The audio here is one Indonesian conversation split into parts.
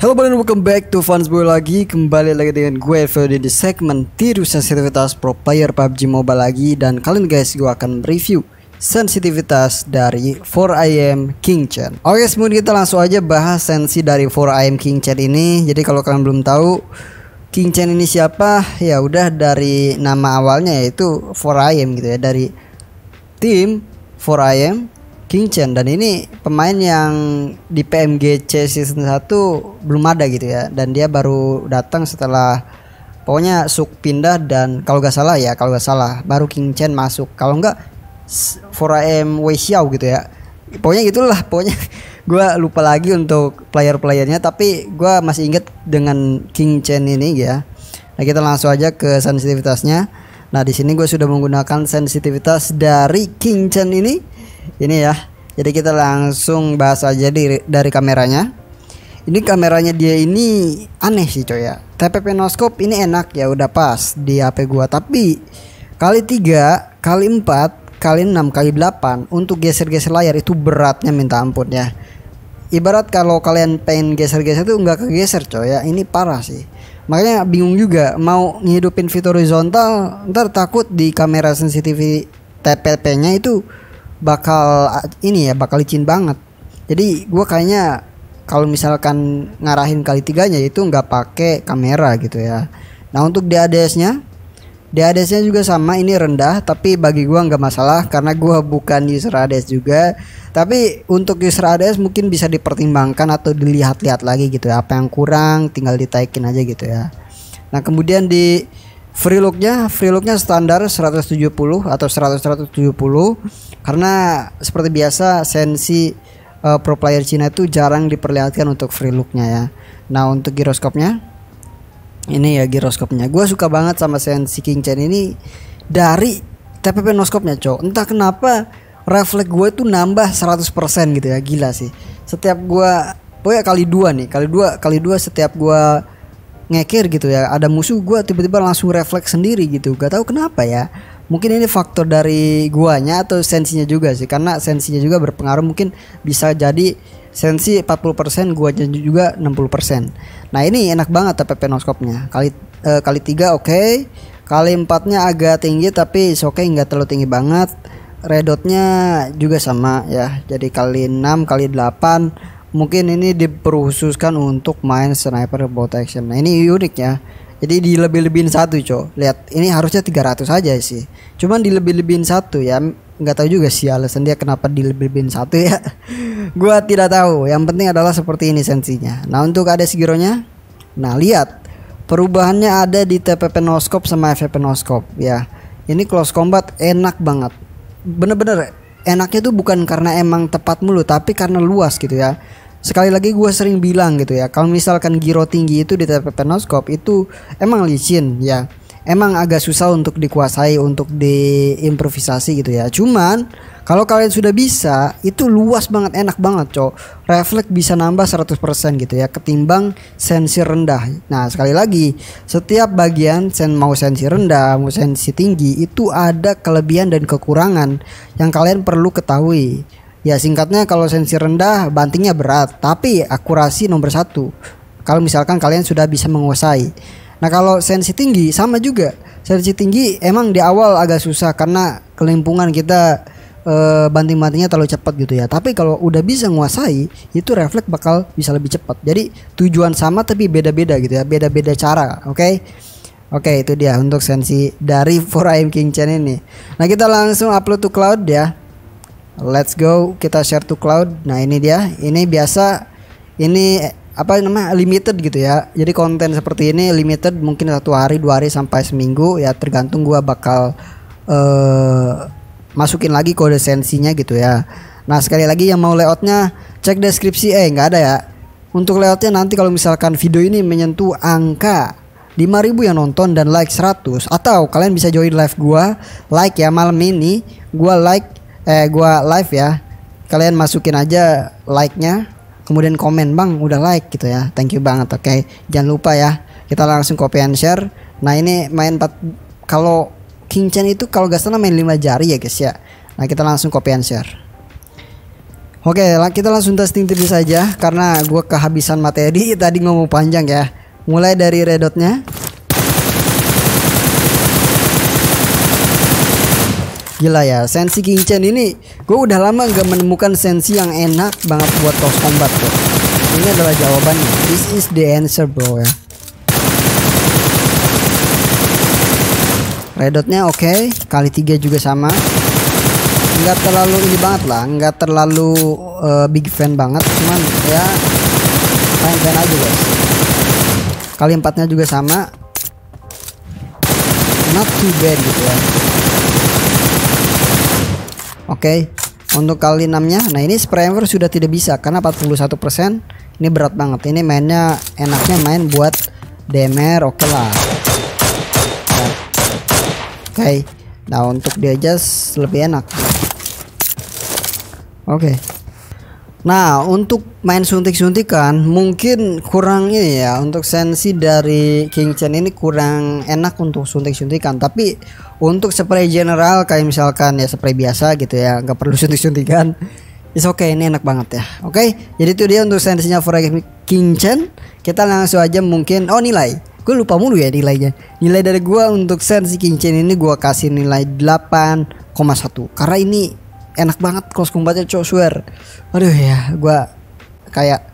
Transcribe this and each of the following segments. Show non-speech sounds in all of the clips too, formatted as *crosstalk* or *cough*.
Halo dan welcome back to Fansboy lagi Kembali lagi dengan gue Ferdinand di segmen Tiru Sensitivitas Pro Player PUBG Mobile lagi Dan kalian guys gue akan review sensitivitas dari 4IM King Chen Oke sebelum kita langsung aja bahas sensi dari 4IM King Chen ini Jadi kalau kalian belum tahu King Chen ini siapa ya udah dari nama awalnya yaitu 4IM gitu ya Dari tim 4IM King Chen dan ini pemain yang di PMGC season 1 belum ada gitu ya dan dia baru datang setelah pokoknya Suk pindah dan kalau gak salah ya kalau gak salah baru King Chen masuk kalau enggak 4AM Wei Xiao gitu ya pokoknya gitulah pokoknya *laughs* gue lupa lagi untuk player-playernya tapi gue masih inget dengan King Chen ini gitu ya nah kita langsung aja ke sensitivitasnya nah di sini gue sudah menggunakan sensitivitas dari King Chen ini ini ya. Jadi kita langsung bahas aja di, dari kameranya. Ini kameranya dia ini aneh sih coy ya. TPP noskop ini enak ya udah pas di HP gua tapi kali tiga, kali empat, kali enam, kali delapan untuk geser-geser layar itu beratnya minta ampun ya. Ibarat kalau kalian pengen geser-geser itu nggak kegeser coy ya. Ini parah sih makanya bingung juga mau ngehidupin fitur horizontal ntar takut di kamera sensitivity TPP-nya itu bakal ini ya bakal licin banget jadi gue kayaknya kalau misalkan ngarahin kali tiganya itu nggak pakai kamera gitu ya nah untuk DADS-nya DADS-nya juga sama ini rendah tapi bagi gue nggak masalah karena gue bukan user ADS juga. Tapi untuk user ADS mungkin bisa dipertimbangkan atau dilihat-lihat lagi gitu ya apa yang kurang tinggal ditaikin aja gitu ya. Nah, kemudian di Free looknya, free looknya standar 170 atau 100 170 karena seperti biasa sensi uh, pro player Cina itu jarang diperlihatkan untuk free looknya ya. Nah untuk giroskopnya, ini ya giroskopnya. Gue suka banget sama sensi King Chen ini dari TPP noskopnya cok. Entah kenapa refleks gue tuh nambah 100% gitu ya gila sih. Setiap gue, oh ya kali dua nih, kali dua, kali dua setiap gue ngekir gitu ya ada musuh gue tiba-tiba langsung refleks sendiri gitu gak tahu kenapa ya mungkin ini faktor dari guanya atau sensinya juga sih karena sensinya juga berpengaruh mungkin bisa jadi sensi 40% guanya juga 60% nah ini enak banget tapi penoskopnya kali eh, kali tiga oke okay. kali empatnya agak tinggi tapi oke okay nggak terlalu tinggi banget redotnya juga sama ya jadi kali 6 kali 8 mungkin ini diperkhususkan untuk main sniper bolt action nah ini unik ya jadi di lebih lebihin satu cok lihat ini harusnya 300 aja sih cuman lebih lebihin satu ya nggak tahu juga sih alasan dia kenapa lebih lebihin satu ya *laughs* gua tidak tahu yang penting adalah seperti ini sensinya nah untuk ada segironya nah lihat perubahannya ada di TPP penoskop sama fp penoskop, ya ini close combat enak banget bener-bener enaknya tuh bukan karena emang tepat mulu tapi karena luas gitu ya sekali lagi gue sering bilang gitu ya kalau misalkan giro tinggi itu di teleskop itu emang licin ya emang agak susah untuk dikuasai untuk diimprovisasi gitu ya cuman kalau kalian sudah bisa itu luas banget enak banget cok refleks bisa nambah 100% gitu ya ketimbang sensi rendah nah sekali lagi setiap bagian sen mau sensi rendah mau sensi tinggi itu ada kelebihan dan kekurangan yang kalian perlu ketahui Ya singkatnya kalau sensi rendah bantingnya berat tapi akurasi nomor satu kalau misalkan kalian sudah bisa menguasai Nah kalau sensi tinggi sama juga sensi tinggi emang di awal agak susah karena kelimpungan kita e, banting-bantingnya terlalu cepat gitu ya. Tapi kalau udah bisa nguasai, itu refleks bakal bisa lebih cepat. Jadi tujuan sama tapi beda-beda gitu ya, beda-beda cara. Oke. Okay? Oke, okay, itu dia untuk sensi dari 4AM *laughs* King Chen ini. Nah, kita langsung upload to cloud ya. Let's go, kita share to cloud. Nah, ini dia. Ini biasa ini apa namanya limited gitu ya jadi konten seperti ini limited mungkin satu hari dua hari sampai seminggu ya tergantung gua bakal uh, masukin lagi kode sensinya gitu ya nah sekali lagi yang mau layoutnya cek deskripsi eh nggak ada ya untuk layoutnya nanti kalau misalkan video ini menyentuh angka 5000 yang nonton dan like 100 atau kalian bisa join live gua like ya malam ini gua like eh gua live ya kalian masukin aja like-nya kemudian komen bang udah like gitu ya thank you banget oke okay. jangan lupa ya kita langsung copy and share nah ini main 4 kalau king Chen itu kalau gak salah main lima jari ya guys ya nah kita langsung copy and share oke okay, kita langsung testing dulu saja karena gue kehabisan materi *laughs* tadi ngomong panjang ya mulai dari redotnya Gila ya, sensi Chen ini gue udah lama nggak menemukan sensi yang enak banget buat toss combat bro. Ini adalah jawabannya. This is the answer bro ya. Redotnya oke, okay. kali tiga juga sama. Nggak terlalu ini banget lah, nggak terlalu uh, big fan banget, cuman ya fan-fan aja guys. Kali empatnya juga sama. Not too bad gitu ya. Oke, okay. untuk kali enamnya, Nah, ini Sprayer sudah tidak bisa karena 41%. Ini berat banget. Ini mainnya enaknya main buat DMR, oke okay lah. Oke. Okay. Nah, untuk dia just lebih enak. Oke. Okay. Nah, untuk main suntik-suntikan mungkin kurang ini ya untuk sensi dari King Chen ini kurang enak untuk suntik-suntikan, tapi untuk spray general kayak misalkan ya spray biasa gitu ya, nggak perlu suntik-suntikan. Is oke okay, ini enak banget ya. Oke, okay? jadi itu dia untuk sensinya for King Chen. Kita langsung aja mungkin oh nilai. Gue lupa mulu ya nilainya. Nilai dari gua untuk sensi King Chen ini gua kasih nilai 8,1 karena ini enak banget close combatnya cowok swear aduh ya gue kayak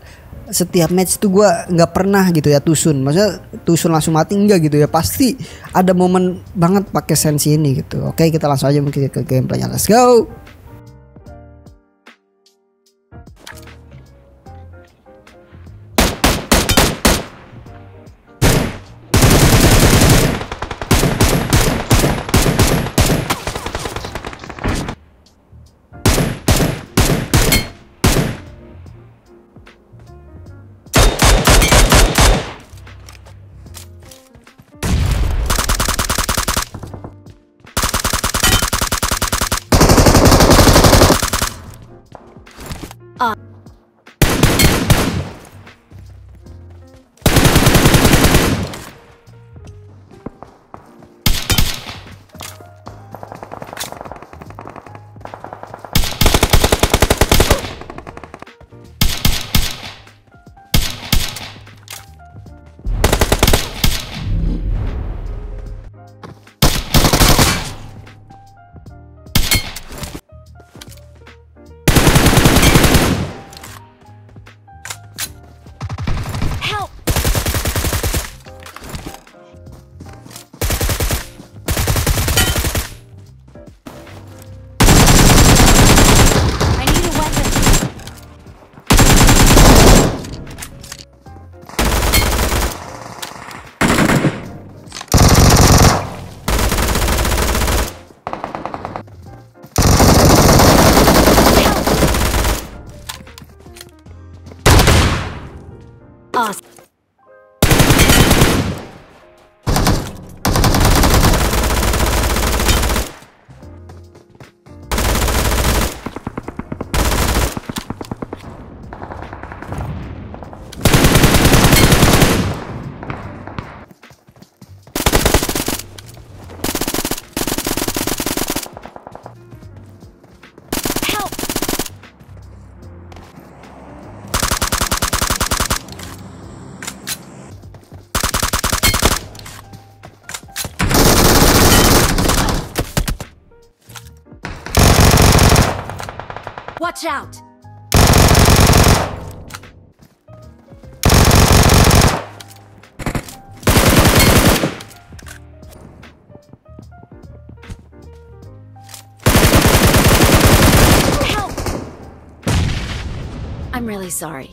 setiap match tuh gue nggak pernah gitu ya tusun maksudnya tusun langsung mati enggak gitu ya pasti ada momen banget pakai sensi ini gitu oke kita langsung aja mungkin ke gameplaynya let's go Watch out! Help! I'm really sorry.